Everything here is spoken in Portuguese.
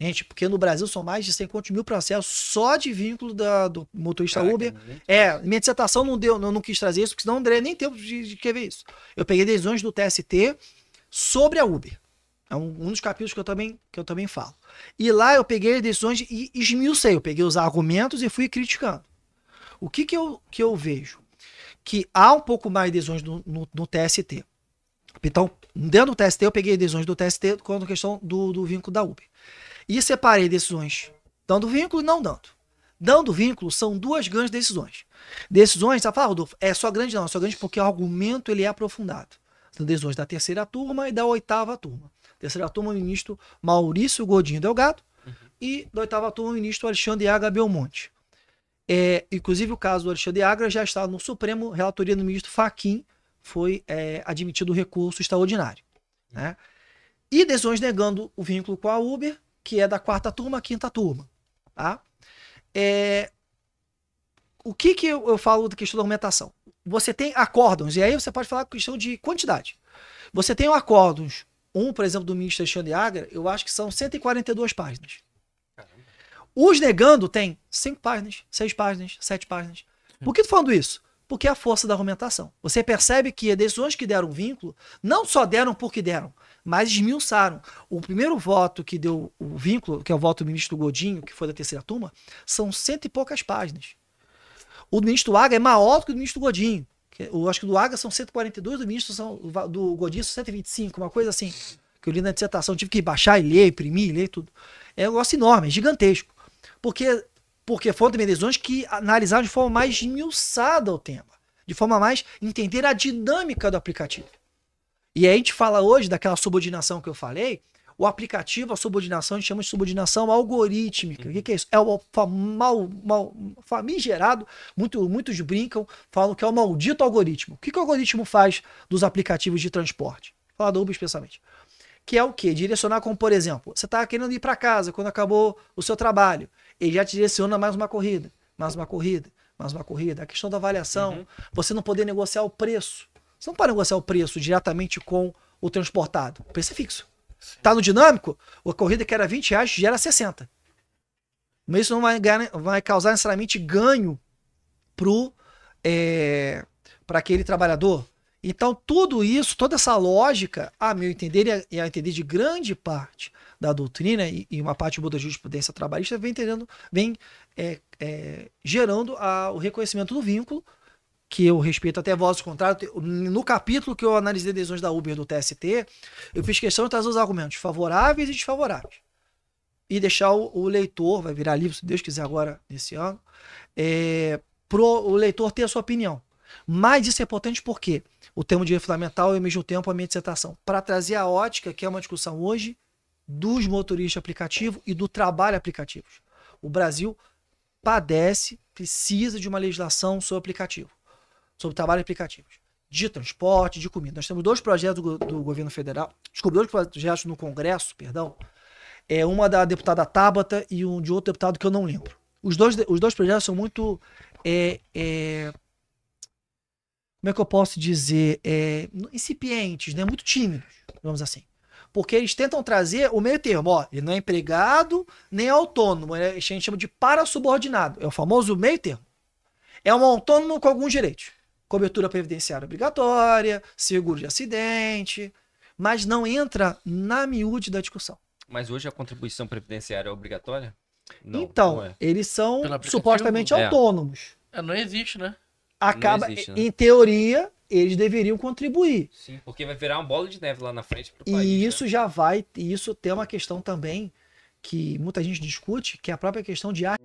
Gente, porque no Brasil são mais de 150 mil processos só de vínculo da, do motorista Caraca, Uber. É, minha dissertação não deu, não, não quis trazer isso, porque senão não daria nem tempo de, de escrever isso. Eu peguei decisões do TST sobre a Uber. É um, um, dos capítulos que eu, também, que eu também falo. E lá eu peguei decisões e esmiucei. Eu peguei os argumentos e fui criticando. O que, que, eu, que eu vejo? Que há um pouco mais de decisões no, no, no TST. Então, dentro do TST, eu peguei decisões do TST quanto à questão do, do vínculo da Uber. E separei decisões dando vínculo e não dando. Dando vínculo são duas grandes decisões. Decisões, você fala, Rodolfo, é só grande não, é só grande porque o argumento ele é aprofundado. São decisões da terceira turma e da oitava turma. Terceira turma, o ministro Maurício Godinho Delgado. Uhum. E da oitava turma, o ministro Alexandre Agra Belmonte. É, inclusive, o caso do Alexandre Agra já está no Supremo, relatoria do ministro Faquim, foi é, admitido o recurso extraordinário. Né? E decisões negando o vínculo com a Uber que é da quarta turma à quinta turma. Tá? É, o que, que eu, eu falo da questão da aumentação? Você tem acórdons, e aí você pode falar questão de quantidade. Você tem o acórdons, um, por exemplo, do ministro Alexandre Agra, eu acho que são 142 páginas. Os negando tem 5 páginas, 6 páginas, 7 páginas. Por que eu tô falando isso? Porque é a força da argumentação. Você percebe que as decisões que deram vínculo não só deram porque deram, mas esmiuçaram. O primeiro voto que deu o vínculo, que é o voto do ministro Godinho, que foi da terceira turma, são cento e poucas páginas. O do ministro Aga é maior do que o do ministro Godinho. Eu é, acho que do Aga são 142, do ministro são, do Godinho são 125, uma coisa assim. Que eu li na dissertação, tive que baixar e ler, imprimir, ler tudo. É um negócio enorme, é gigantesco. Porque porque foram também decisões que analisaram de forma mais esmiuçada o tema, de forma mais entender a dinâmica do aplicativo. E aí a gente fala hoje daquela subordinação que eu falei, o aplicativo, a subordinação, a gente chama de subordinação algorítmica. Uhum. O que, é isso? É o mal, mal, famigerado, muito, muitos brincam, falam que é o maldito algoritmo. O que, que o algoritmo faz dos aplicativos de transporte? Fala do Uber especialmente. Que é o quê? Direcionar como, por exemplo, você está querendo ir para casa quando acabou o seu trabalho ele já te direciona mais uma corrida, mais uma corrida, mais uma corrida. A questão da avaliação, uhum. você não poder negociar o preço. Você não pode negociar o preço diretamente com o transportado. O preço é fixo. Sim. Tá no dinâmico, a corrida que era 20 reais gera 60. Mas isso não vai, ganhar, vai causar necessariamente ganho é, eh, para aquele trabalhador, então, tudo isso, toda essa lógica, a meu entender, e a entender de grande parte da doutrina e, e uma parte boa da jurisprudência trabalhista, vem, entendendo, vem é, é, gerando a, o reconhecimento do vínculo, que eu respeito até voz contrário. No capítulo que eu analisei decisões da Uber do TST, eu fiz questão de trazer os argumentos favoráveis e desfavoráveis. E deixar o, o leitor, vai virar livro, se Deus quiser, agora, nesse ano, é, pro o leitor ter a sua opinião. Mas isso é importante porque quê? o termo direito fundamental e ao mesmo tempo a minha dissertação, para trazer a ótica, que é uma discussão hoje, dos motoristas aplicativo e do trabalho aplicativos. O Brasil padece, precisa de uma legislação sobre aplicativo, sobre trabalho aplicativo, de transporte, de comida. Nós temos dois projetos do, governo federal, desculpa, dois projetos no Congresso, perdão, é uma da deputada Tabata e um de outro deputado que eu não lembro. Os dois, os dois projetos são muito é, é, como é que eu posso dizer, é, incipientes, né? Muito tímidos, vamos assim. Porque eles tentam trazer o meio termo, ó, ele não é empregado nem é autônomo, é, a gente chama de parasubordinado, é o famoso meio termo. É um autônomo com alguns direitos, cobertura previdenciária obrigatória, seguro de acidente, mas não entra na miúde da discussão. Mas hoje a contribuição previdenciária é obrigatória? Não, então, não é. eles são supostamente é. autônomos. É, não existe, né? acaba, existe, né? em teoria, eles deveriam contribuir. Sim, porque vai virar uma bola de neve lá na frente pro país. E né? isso né? já vai, e isso tem uma questão também que muita gente discute, que é a própria questão de arte.